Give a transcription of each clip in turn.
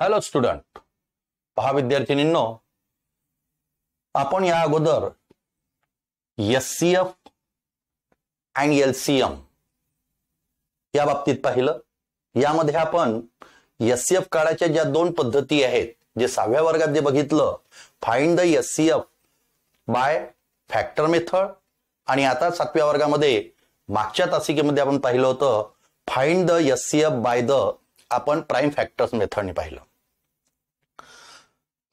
Hello student पहा विद्यार्थिनींनो आपण या अगोदर S C F and L C M या बाबतीत पाहिलं यामध्ये आपण एस सी एफ ज्या दोन पद्धती आहेत जे सहाव्या वर्गात जे बघितलं find the S C F by factor method आणि आता सातव्या वर्गामध्ये मागच्या तासिकेमध्ये आपण पाहिलं होतं find the S C F by the आपण प्राईम फॅक्टर्स मेथडने पाहिलं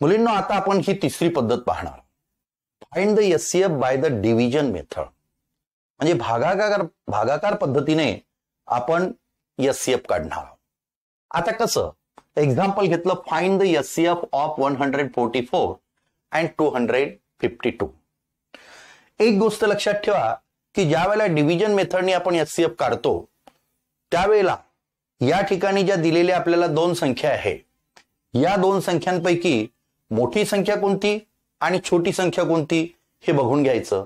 मुलींना आता आपण ही तिसरी पद्धत पाहणार find the S C F by the division method म्हणजे भागाकार भागाकार पद्धतीने आपण एस सी एफ काढणार आता कसं एक्झाम्पल घेतलं find the S C F of one hundred forty four and two hundred fifty two एक गोष्ट लक्षात ठेवा की ज्या वेळेला डिव्हिजन मेथडने आपण एस सी एफ काढतो त्यावेळेला या ठिकाणी ज्या दिलेल्या आपल्याला दोन संख्या आहे या दोन संख्यांपैकी मोठी संख्या कोणती आणि छोटी संख्या कोणती हे बघून घ्यायचं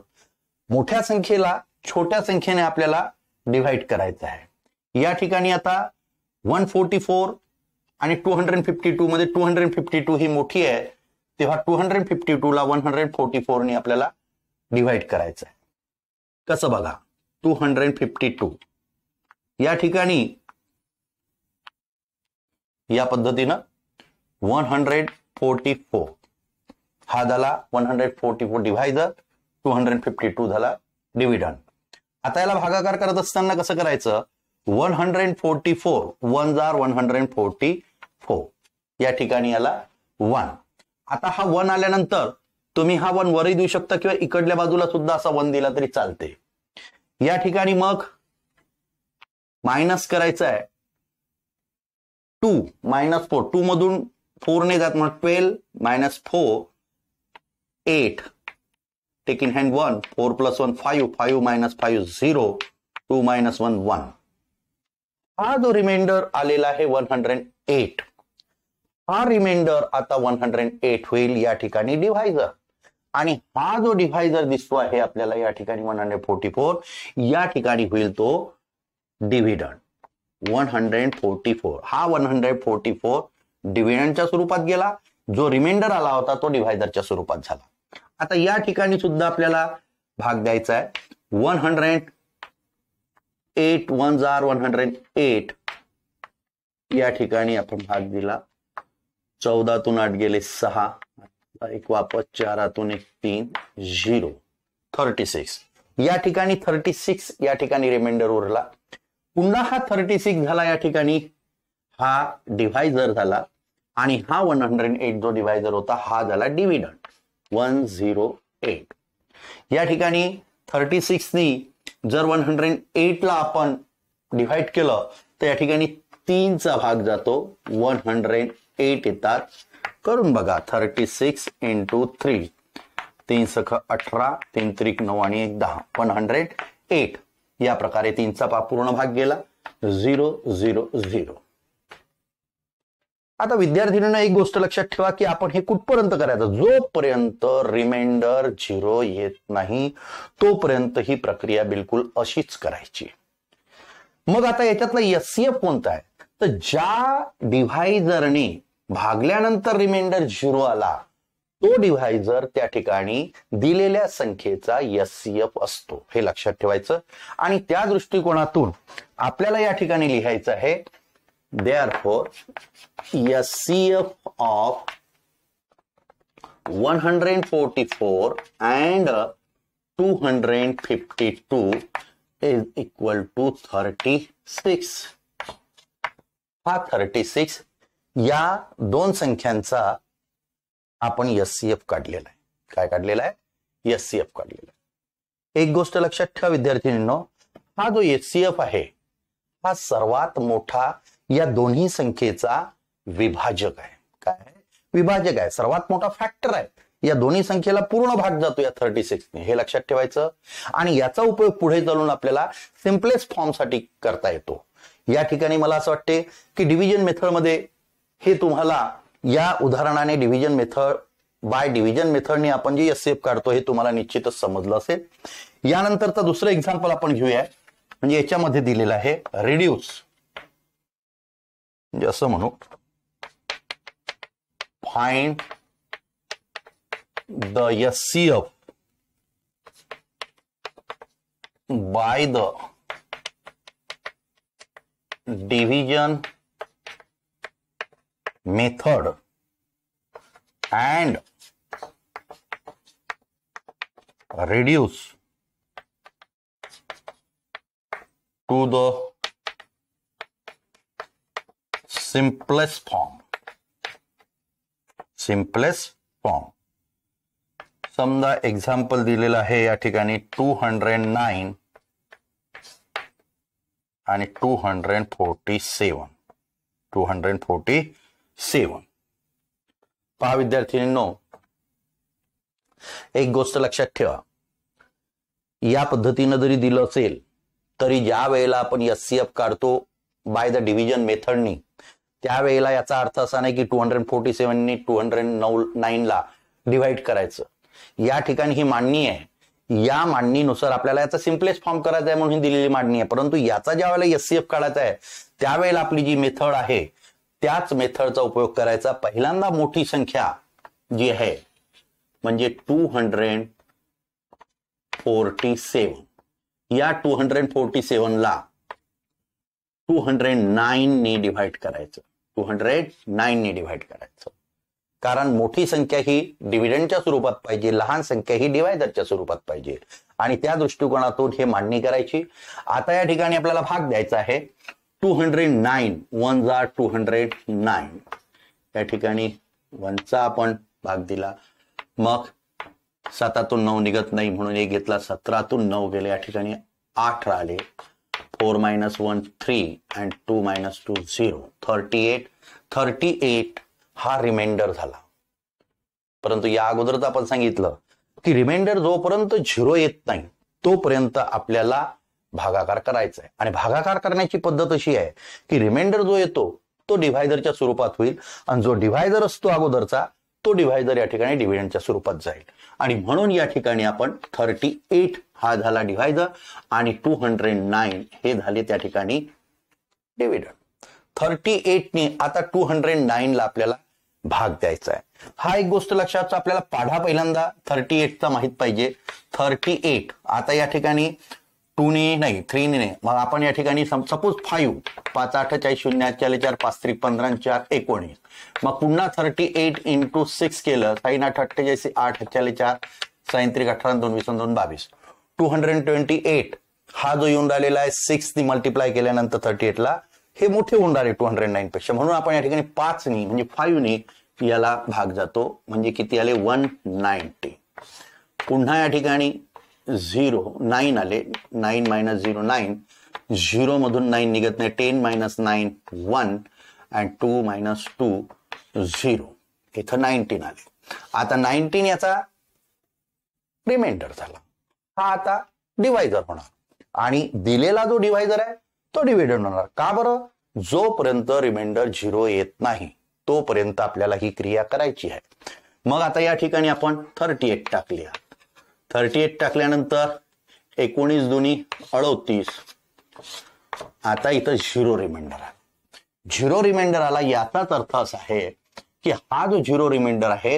मोठ्या संख्येला छोट्या संख्येने आपल्याला डिव्हाइड करायचं आहे या ठिकाणी आता वन फोर्टी फोर आणि टू हंड्रेड फिफ्टी टू मध्ये टू हंड्रेड फिफ्टी टू ही मोठी आहे तेव्हा टू हंड्रेड फिफ्टी टू ला वन हंड्रेड फोर्टी फोर ने आपल्याला डिव्हाइड करायचं आहे कसं बघा टू हंड्रेड फिफ्टी टू या ठिकाणी या पद्धतीनं वन हंड्रेड फोर्टी फोर हा झाला one hundred forty four divisor two hundred fifty two झाला डिव्हिडन आता याला भागाकार करत असताना कसं करायचं one hundred forty four one one hundred forty four या ठिकाणी आला वन आता हा वन आल्यानंतर तुम्ही हा वन वरही देऊ शकता किंवा इकडल्या बाजूला सुद्धा असा वन दिला तरी चालते या ठिकाणी मग मायनस करायचं आहे टू मायनस फोर टू मधून फोरने जात मग twelve minus four eight take in hand one four plus one five five minus five zero two minus one one हा जो रिमाइंडर आलेला आहे वन हंड्रेड एट हा रिमाइंडर आता वन हंड्रेड एट होईल या ठिकाणी डिव्हायझर आणि हा जो डिव्हायझर दिसतो आहे आपल्याला या ठिकाणी वन हंड्रेड फोर्टी फोर या ठिकाणी होईल तो dividend one hundred forty four हा वन हंड्रेड फोर्टी फोर डिव्हिडंडच्या स्वरूपात गेला जो रिमाइंडर आला होता तो डिव्हायझरच्या स्वरूपात झाला आता या ठिकाणी सुद्धा आपल्याला भाग द्यायचा आहे वन हंड्रेड एट वन जार वन हंड्रेड एट या ठिकाणी आपण भाग दिला चौदातून आठ गेले सहा एक वापस चारातून एक तीन झिरो थर्टी सिक्स या ठिकाणी थर्टी सिक्स या ठिकाणी रिमाइंडर उरला पुन्हा हा थर्टी सिक्स झाला या ठिकाणी हा डिव्हायझर झाला आणि हा वन हंड्रेड एट जो डिव्हायझर होता हा झाला डिव्हिडंड वन झिरो एट या ठिकाणी थर्टी सिक्सनी जर वन हंड्रेड एटला आपण डिव्हाइड केलं तर या ठिकाणी तीनचा भाग जातो वन हंड्रेड एट येतात करून बघा थर्टी सिक्स इंटू थ्री तीन सख अठरा तीन त्रिक नऊ आणि एक दहा वन हंड्रेड एट या प्रकारे तीनचा पूर्ण भाग गेला झिरो झिरो झिरो आता विद्यार्थिनीनं एक गोष्ट लक्षात ठेवा की आपण हे कुठपर्यंत करायचं जोपर्यंत रिमाइंडर झिरो येत नाही तोपर्यंत ही प्रक्रिया बिलकुल अशीच करायची मग आता याच्यातला एससीएफ कोणता आहे तर ज्या डिव्हायझरने भागल्यानंतर रिमाइंडर झिरो आला तो डिव्हायझर त्या ठिकाणी दिलेल्या संख्येचा एससीएफ असतो हे लक्षात ठेवायचं आणि त्या दृष्टिकोनातून आपल्याला या ठिकाणी लिहायचं आहे Therefore, a CF of 144 and 252 is equal to 36. हा थर्टी सिक्स या दोन संख्यांचा आपण एस सी एफ काढलेला आहे काय काढलेला आहे एस सी एफ काढलेला आहे एक गोष्ट लक्षात ठेवा विद्यार्थिनींनो हा जो एस सी एफ आहे हा सर्वात मोठा या दोन्ही संख्येचा विभाजक आहे काय विभाजक आहे सर्वात मोठा फॅक्टर आहे या दोन्ही संख्येला पूर्ण भाग जातो या थर्टी सिक्सने हे लक्षात ठेवायचं आणि याचा उपयोग पुढे चालून आपल्याला सिम्पलेस्ट फॉर्मसाठी करता येतो या ठिकाणी मला असं वाटते की डिव्हिजन मेथडमध्ये हे तुम्हाला या उदाहरणाने डिव्हिजन मेथड बाय डिव्हिजन मेथडने आपण जे एफ काढतो हे तुम्हाला निश्चितच समजलं असेल यानंतरचा दुसरं एक्झाम्पल आपण घेऊया म्हणजे याच्यामध्ये दिलेलं आहे रिड्यूस म्हणजे असं म्हणू find the F by the division method and reduce to the simplest form. Simplest form समजा एक्झाम्पल दिलेला आहे या ठिकाणी टू हंड्रेड नाईन आणि two hundred forty seven two hundred forty seven पहा विद्यार्थिनींनो एक गोष्ट लक्षात ठेवा या पद्धतीनं जरी दिलं असेल तरी ज्या वेळेला आपण एस सी एफ काढतो बाय द डिव्हिजन मेथडनी त्यावेळेला याचा अर्थ असा नाही की टू हंड्रेड फोर्टी सेव्हननी टू हंड्रेड नऊ नाईनला डिव्हाइड करायचं या ठिकाणी ही मांडणी आहे या मांडणीनुसार आपल्याला याचा सिम्पलेस्ट फॉर्म करायचा आहे म्हणून ही दिलेली मांडणी आहे परंतु याचा ज्या वेळेला एससीएफ काढायचा आहे त्यावेळेला आपली जी मेथड आहे त्याच मेथडचा उपयोग करायचा पहिल्यांदा मोठी संख्या जी आहे म्हणजे टू हंड्रेड फोर्टी सेवन या टू हंड्रेड फोर्टी सेव्हनला टू हंड्रेड नाईनने डिव्हाइड करायचं टू हंड्रेड नाईनने डिव्हाइड करायचं कारण मोठी संख्या ही डिव्हिडंडच्या स्वरूपात पाहिजे लहान संख्या ही डिवायडरच्या स्वरूपात पाहिजे आणि त्या दृष्टिकोनातून हे मांडणी करायची आता या ठिकाणी आपल्याला भाग द्यायचा आहे टू हंड्रेड नाईन वन जा टू हंड्रेड नाईन या ठिकाणी वनचा आपण भाग दिला मग सातातून नऊ निघत नाही म्हणून एक घेतला सतरातून नऊ गेले या ठिकाणी आठ राहिले 4 minus 1 3 and 2 minus two zero thirty eight thirty eight हा रिमाइंडर झाला परंतु या अगोदरच आपण सांगितलं की रिमाइंडर जोपर्यंत झिरो येत नाही तोपर्यंत आपल्याला भागाकार करायचा आहे आणि भागाकार करण्याची पद्धत अशी आहे की रिमाइंडर जो येतो तो डिव्हायडरच्या स्वरूपात होईल आणि जो डिव्हायडर असतो अगोदरचा तो डिव्हायजर या ठिकाणी डिव्हिजनच्या स्वरूपात जाईल आणि म्हणून या ठिकाणी आपण थर्टी एट हा झाला डिव्हायजर आणि टू हंड्रेड नाईन हे झाले त्या ठिकाणी डिव्हिडंड थर्टी एटने आता टू हंड्रेड ला आपल्याला भाग द्यायचा आहे हा एक गोष्ट लक्षात आपल्याला पाढा पहिल्यांदा थर्टी चा माहीत पाहिजे थर्टी एट आता या ठिकाणी टू ने नाही थ्रीने नाही मग आपण या ठिकाणी सपोज फाईव्ह पाच अठ्ठेचाळीस शून्य चार चार पाच त्रिक पंधरा चार एकोणीस मग पुन्हा थर्टी एट इंटू सिक्स केलं साईन आठ अठ्ठेचाळीस आठ चाळीस चार साईन त्रिक अठरा दोन वीस दोन बावीस टू हंड्रेड ट्वेंटी एट हा जो येऊन राहिलेला आहे सिक्स मल्टिप्लाय केल्यानंतर थर्टी एटला हे मोठे होऊन राहिले टू हंड्रेड नाईन पेक्षा म्हणून आपण या ठिकाणी पाच पाचनी म्हणजे फाईव्हनी याला भाग जातो म्हणजे किती आले वन नाईन्टी पुन्हा या ठिकाणी झिरो नाईन आले nine minus zero nine zero मधून नाईन निघत नाही ten minus nine one and two minus two zero इथं नाईन्टीन आले आता नाईन्टीन याचा रिमाइंडर झाला हा आता डिवायझर होणार आणि दिलेला जो डिवायजर आहे तो डिव्हिडंड होणार का बरं जोपर्यंत रिमाइंडर झिरो येत नाही तोपर्यंत आपल्याला ही क्रिया करायची आहे मग आता या ठिकाणी आपण थर्टी एट टाकली थर्टी एट टाकल्यानंतर एकोणीस दोन्ही अडोतीस आता इथं झिरो रिमाइंडर आहे झिरो रिमाइंडर आला याचाच अर्थ असा आहे की हा जो झिरो रिमाइंडर आहे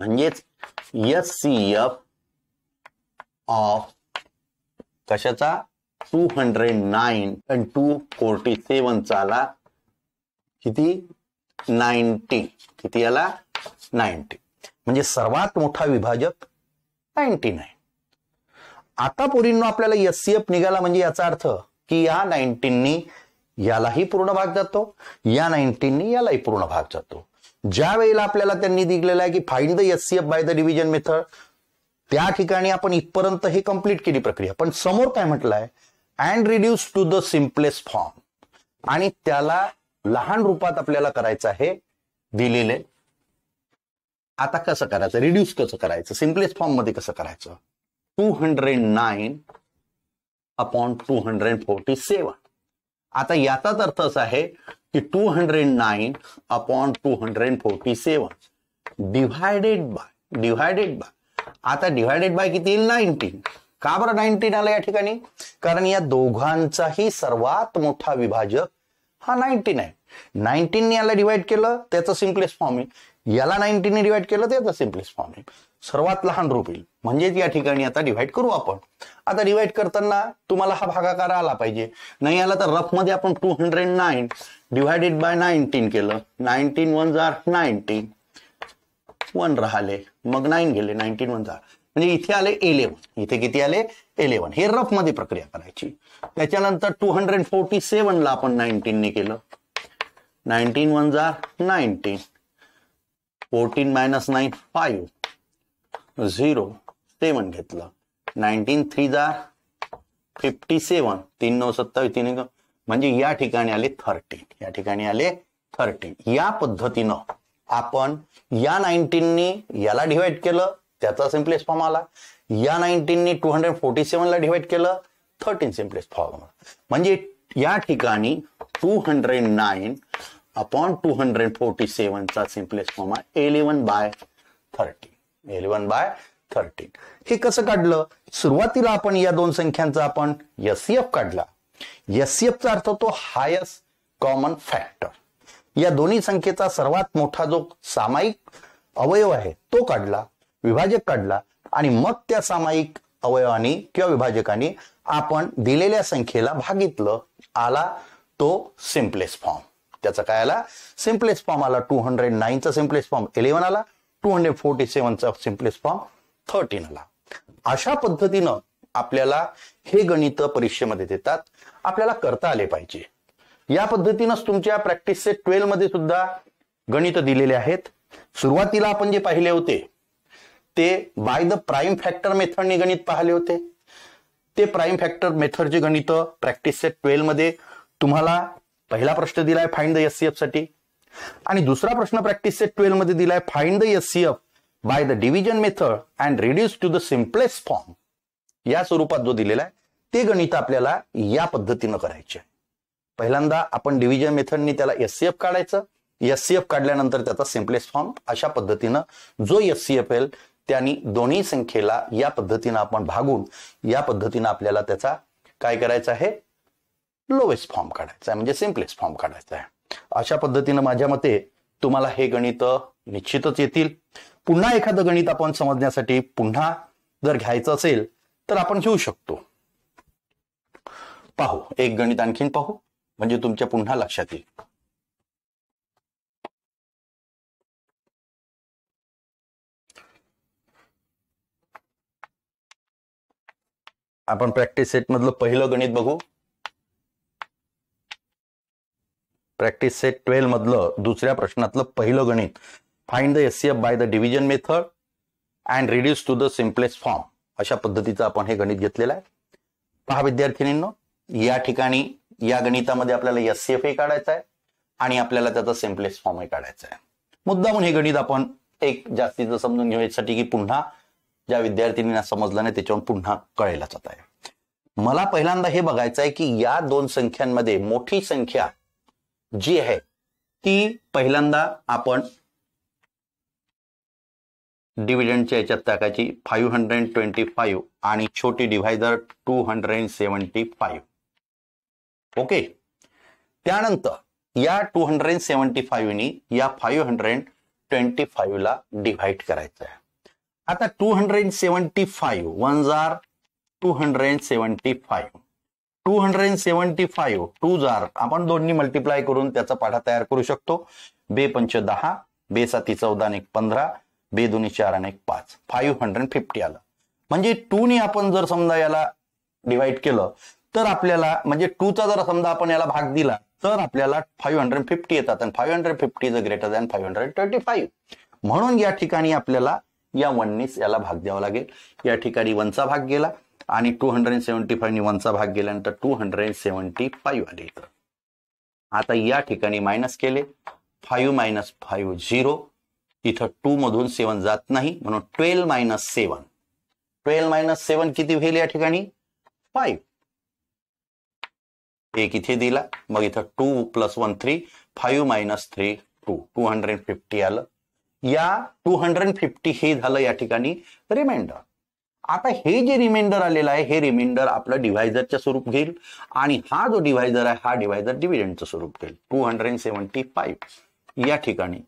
म्हणजेच एस सी एफ ऑफ कशाचा two hundred nine and two forty सेवनचा आला किती नाईन्टी किती आला नाईन्टी म्हणजे सर्वात मोठा विभाजक नाईन्टी नाईन आता पुरींनो आपल्याला एस सी एफ निघाला म्हणजे याचा अर्थ की या नाईन्टीननी यालाही पूर्ण भाग जातो या नाईन्टीननी यालाही पूर्ण भाग जातो ज्या वेळेला आपल्याला त्यांनी दिलेला आहे की find the S C F by the division method त्या ठिकाणी आपण इथपर्यंत हे कंप्लीट केली प्रक्रिया पण समोर काय म्हटलंय and reduce to the simplest form आणि त्याला लहान रूपात आपल्याला करायचं आहे दिलेले आता कसं करायचं रिड्यूस कसं करायचं सिम्पलेस्ट फॉर्म मध्ये कसं करायचं two hundred nine upon two hundred forty seven आता याचाच अर्थ असा आहे की two hundred nine upon two hundred forty seven divided by divided by आता डिव्हायडेड बाय किती येईल नाईन्टीन का बरं नाईन्टीन आलं या ठिकाणी कारण या दोघांचाही सर्वात मोठा विभाजक हा नाईन्टीन आहे नाईन्टीनने याला डिवाईड केलं त्याचं सिम्पलेस्ट फॉर्म येईल याला नाईन्टीनने डिवाईड केलं त्याचा सिम्प्लेस फॉर्म येईल सर्वात लहान रूप येईल म्हणजेच या ठिकाणी आता डिवाइड करू आपण आता डिवाइड करताना तुम्हाला हा भागाकार आला पाहिजे नाही आला तर मध्ये आपण two hundred nine divided by nineteen केलं नाईन्टीन वन जार नाईन्टीन वन राहिले मग नाईन गेले नाईन्टीन वन जार म्हणजे इथे आले इलेव्हन इथे किती आले इलेव्हन हे रफ मध्ये प्रक्रिया करायची त्याच्यानंतर टू हंड्रेड फोर्टी सेव्हन ला आपण नाईन्टीनने केलं नाईन्टीन वन जा nineteen fourteen minus nine five zero seven घेतलं नाईन्टीन थ्री जा फिफ्टी सेव्हन तीन नऊ सत्तावीस तीन म्हणजे या ठिकाणी आले थर्टीन या ठिकाणी आले थर्टीन या पद्धतीनं आपण या नाईन्टीननी याला डिवाइड केलं त्याचा सिम्प्लेस फॉर्म आला या नाईन्टीननी टू हंड्रेड फोर्टी सेव्हनला डिवाइड केलं थर्टीन सिम्प्लेस फॉर्म म्हणजे या ठिकाणी two hundred nine upon two hundred forty सेव्हनचा सिम्प्लेस फॉर्म आहे by thirteen eleven by thirteen हे कसं काढलं सुरुवातीला आपण या दोन संख्यांचा आपण एस काढला एस एफचा अर्थ तो हायस्ट कॉमन फॅक्टर या दोन्ही संख्येचा सर्वात मोठा जो सामायिक अवयव आहे तो काढला विभाजक काढला आणि मग त्या सामायिक अवयवानी किंवा विभाजकाने आपण दिलेल्या संख्येला भागितलं आला तो सिम्प्लेस फॉर्म त्याचा काय आला सिम्प्लेस फॉर्म आला टू हंड्रेड नाईनचा सिम्पलेस फॉर्म इलेव्हन आला टू हंड्रेड फोर्टी सेव्हनचा सिम्प्लेस फॉर्म थर्टीन आला अशा पद्धतीनं आपल्याला हे गणित परीक्षेमध्ये देतात आपल्याला करता आले पाहिजे या पद्धतीनंच तुमच्या प्रॅक्टिस सेट ट्वेल्व मध्ये सुद्धा गणित दिलेले आहेत सुरुवातीला आपण जे पाहिले होते ते बाय द प्राईम फॅक्टर मेथडने गणित पाहिले होते ते प्राईम फॅक्टर मेथडचे गणित प्रॅक्टिस सेट ट्वेल्व मध्ये तुम्हाला पहिला प्रश्न दिलाय फाइंड द एससीएफ साठी आणि दुसरा प्रश्न प्रॅक्टिस सेट ट्वेल्व मध्ये दिलाय find the SCF by the division method and reduce to the simplest form या स्वरूपात जो दिलेला आहे ते गणित आपल्याला या पद्धतीनं करायचे पहिल्यांदा आपण डिव्हिजन मेथडनी त्याला एससीएफ काढायचं एससीएफ काढल्यानंतर त्याचा सिम्पलेस्ट फॉर्म अशा पद्धतीनं जो एससीएफ एल त्यांनी दोन्ही संख्येला या पद्धतीनं आपण भागून या पद्धतीनं आपल्याला त्याचा काय करायचा आहे लोवेस्ट फॉर्म काढायचा आहे म्हणजे सिम्पलेस्ट फॉर्म काढायचा आहे अशा पद्धतीनं माझ्या मते तुम्हाला हे गणित निश्चितच येतील पुन्हा एखादं गणित आपण समजण्यासाठी पुन्हा जर घ्यायचं असेल तर आपण घेऊ शकतो पाहू एक गणित आणखीन पाहू म्हणजे तुमच्या पुन्हा लक्षात येईल आपण प्रॅक्टिस सेट मधलं पहिलं गणित बघू प्रॅक्टिस सेट ट्वेल्व मधलं दुसऱ्या प्रश्नातलं पहिलं गणित find the SCF by the division method and reduce to the simplest form अशा पद्धतीचं आपण हे गणित घेतलेलं आहे पहा विद्यार्थिनींनो या ठिकाणी या गणितामध्ये आपल्याला एससीएफ एफही e काढायचं आहे आणि आपल्याला त्याचा सिम्पलेस्ट फॉर्मही काढायचा आहे मुद्दा म्हणून हे गणित आपण एक जास्तीचं समजून घेऊ यासाठी की पुन्हा ज्या विद्यार्थिनींना समजलं नाही त्याच्यावर पुन्हा कळायला जात आहे मला पहिल्यांदा हे बघायचं आहे की या दोन संख्यांमध्ये मोठी संख्या जी आहे ती पहिल्यांदा आपण डिव्हिडंडच्या याच्यात टाकायची फाईव्ह हंड्रेड ट्वेंटी फाईव्ह आणि छोटी divisor two hundred seventy five okay त्यानंतर या टू हंड्रेड सेव्हन्टी फाईव्हनी या फाईव्ह हंड्रेड ट्वेंटी फाईव्हला डिव्हाइड करायचं आहे आता two hundred seventy five one जार two hundred seventy five two hundred seventy five two जार आपण दोन्ही मल्टिप्लाय करून त्याचा पाठा तयार करू शकतो बे पंच दहा बे साती चौदा आणि पंधरा बे दोन्ही चार आणि एक पाच फाईव्ह हंड्रेड फिफ्टी आलं म्हणजे ने आपण जर समजा याला डिवाइड केलं तर आपल्याला म्हणजे टूचा जर समजा आपण याला भाग दिला तर आपल्याला फाईव्ह हंड्रेड फिफ्टी येतात आणि five hundred fifty is greater than five hundred twenty five म्हणून या ठिकाणी आपल्याला या वननीच याला भाग द्यावा लागेल या ठिकाणी वनचा भाग गेला आणि टू हंड्रेड अँड सेव्हन्टी फाईव्हनी वनचा भाग गेल्यानंतर two hundred and seventy five आले इथं आता या ठिकाणी मायनस केले फाईव्ह मायनस फाईव्ह झिरो इथं टू मधून सेवन जात नाही म्हणून twelve minus seven twelve minus seven किती होईल या ठिकाणी फाईव्ह एक इथे दिला मग इथं two plus one three five minus three two two hundred fifty आलं या टू हंड्रेड फिफ्टी हे झालं या ठिकाणी रिमाइंडर आता हे जे रिमाइंडर आलेलं आहे हे रिमाइंडर आपलं डिव्हायझरचं स्वरूप घेईल आणि हा जो डिव्हायझर आहे हा डिव्हायझर डिव्हिडंडचं स्वरूप घेईल टू हंड्रेड सेव्हन्टी फाईव्ह या ठिकाणी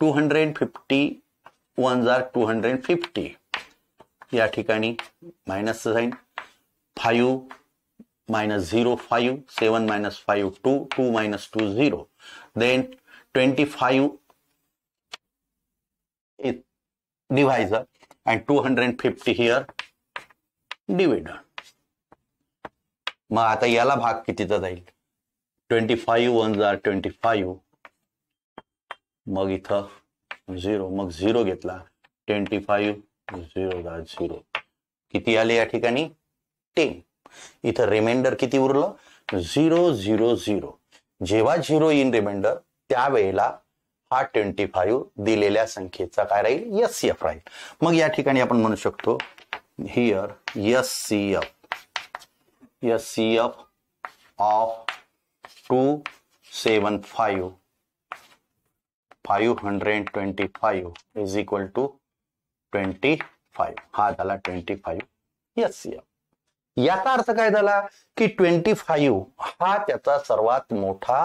टू हंड्रेड फिफ्टी वन जार टू हंड्रेड फिफ्टी या ठिकाणी minus sign five minus zero five seven minus five two two minus two zero then twenty five divisor and 250 here dividend. मग आता याला भाग कितीचा जाईल ट्वेंटी फाईव्ह वन जार ट्वेंटी फाईव्ह मग इथं झिरो मग झिरो घेतला ट्वेंटी फाईव्ह झिरो जार झिरो किती आले या ठिकाणी टेन इथं रिमाइंडर किती उरलं झिरो झिरो झिरो जेव्हा झिरो इन रिमाइंडर त्यावेळेला हा ट्वेंटी फाईव्ह दिलेल्या संख्येचा काय राहील एस सी एफ राहील मग या ठिकाणी आपण म्हणू शकतो here S C F S C F of two seven five five hundred twenty five is equal to twenty five हा झाला twenty five S C F याचा अर्थ काय झाला की ट्वेंटी फाईव्ह हा त्याचा सर्वात मोठा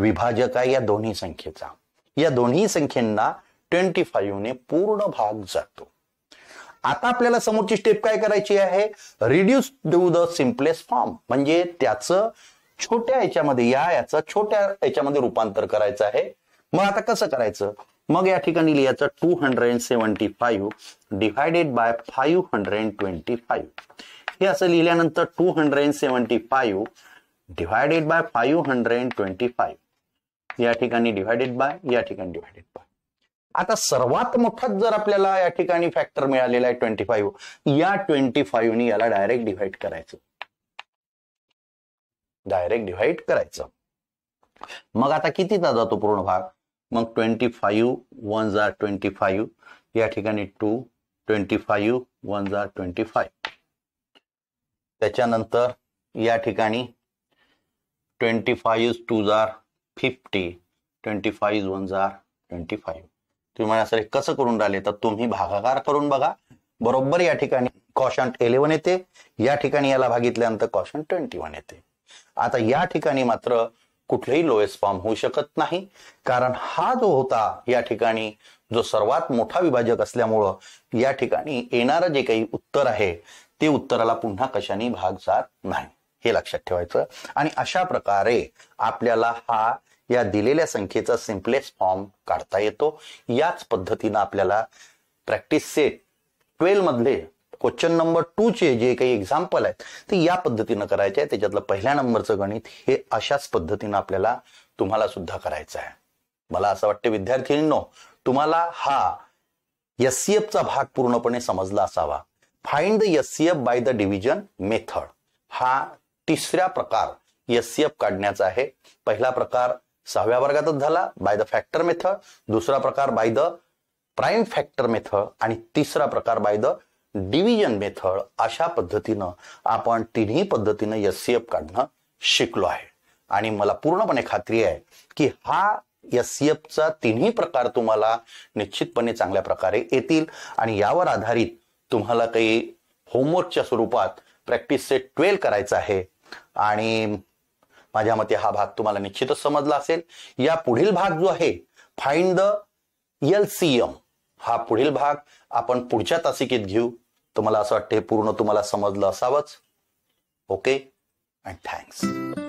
विभाजक आहे या दोन्ही संख्येचा या दोन्ही संख्येंना ट्वेंटी फाईव्हने पूर्ण भाग जातो आता आपल्याला समोरची स्टेप काय करायची आहे reduce to the simplest form म्हणजे त्याचं छोट्या याच्यामध्ये या याचं छोट्या याच्यामध्ये रूपांतर करायचं आहे मग आता कसं करायचं मग या ठिकाणी लिहायचं two hundred seventy five divided by five hundred twenty five हे असं लिहिल्यानंतर two hundred seventy five divided by five hundred twenty five या ठिकाणी डिव्हायडेड बाय या ठिकाणी डिव्हायडेड बाय आता सर्वात मोठा जर आपल्याला या ठिकाणी फॅक्टर मिळालेला आहे ट्वेंटी फाईव्ह या ट्वेंटी फाईव्हनी याला डायरेक्ट डिव्हाइड करायचं डायरेक्ट डिव्हाइड करायचं मग आता कितीचा जातो पूर्ण भाग मग ट्वेंटी फाईव्ह वन झार ट्वेंटी फाईव्ह या ठिकाणी टू ट्वेंटी फाईव्ह वन झार ट्वेंटी फाईव्ह त्याच्यानंतर या ठिकाणी ट्वेंटी फाईव्ह टू जार fifty twenty five one twenty five तुम्ही सर कसं करून राहिले तर तुम्ही भागाकार करून बघा बरोबर या ठिकाणी कॉशन इलेव्हन येते या ठिकाणी याला भागितल्यानंतर कॉशन ट्वेंटी वन येते आता या ठिकाणी मात्र कुठलेही लोएस्ट फॉर्म होऊ शकत नाही कारण हा जो होता या ठिकाणी जो सर्वात मोठा विभाजक असल्यामुळं या ठिकाणी येणारं जे काही उत्तर आहे ते उत्तराला पुन्हा कशाने भाग जात नाही हे लक्षात ठेवायचं आणि अशा प्रकारे आपल्याला हा या दिलेल्या संख्येचा सिम्पलेस्ट फॉर्म काढता येतो याच पद्धतीनं आपल्याला प्रॅक्टिस सेट ट्वेल्व मधले क्वेश्चन नंबर टू चे जे काही एक्झाम्पल आहेत ते या पद्धतीनं करायचे आहे त्याच्यातलं पहिल्या नंबरचं गणित हे अशाच पद्धतीनं आपल्याला तुम्हाला सुद्धा करायचं आहे मला असं वाटतं विद्यार्थ्यांनो तुम्हाला हा चा भाग पूर्णपणे समजला असावा find the F by the division method हा तिसऱ्या प्रकार एस सी एफ काढण्याचा आहे पहिला प्रकार सहाव्या वर्गातच झाला बाय द फॅक्टर मेथड दुसरा प्रकार by the prime factor method आणि तिसरा प्रकार बाय द डिव्हिजन मेथड अशा पद्धतीनं आपण तिन्ही पद्धतीनं एस सी एफ काढणं शिकलो आहे आणि मला पूर्णपणे खात्री आहे की हा एस सी तिन्ही प्रकार तुम्हाला निश्चितपणे चांगल्या प्रकारे येतील आणि यावर आधारित तुम्हाला काही होमवर्कच्या स्वरूपात प्रॅक्टिस सेट ट्वेल्व करायचं आहे आणि माझ्या मते हा भाग तुम्हाला निश्चितच समजला असेल या पुढील भाग जो आहे फाइंड द एल सी हा पुढील भाग आपण पुढच्या तासिकेत घेऊ तुम्हाला असं वाटतं पूर्ण तुम्हाला समजलं असावंच ओके अँड थँक्स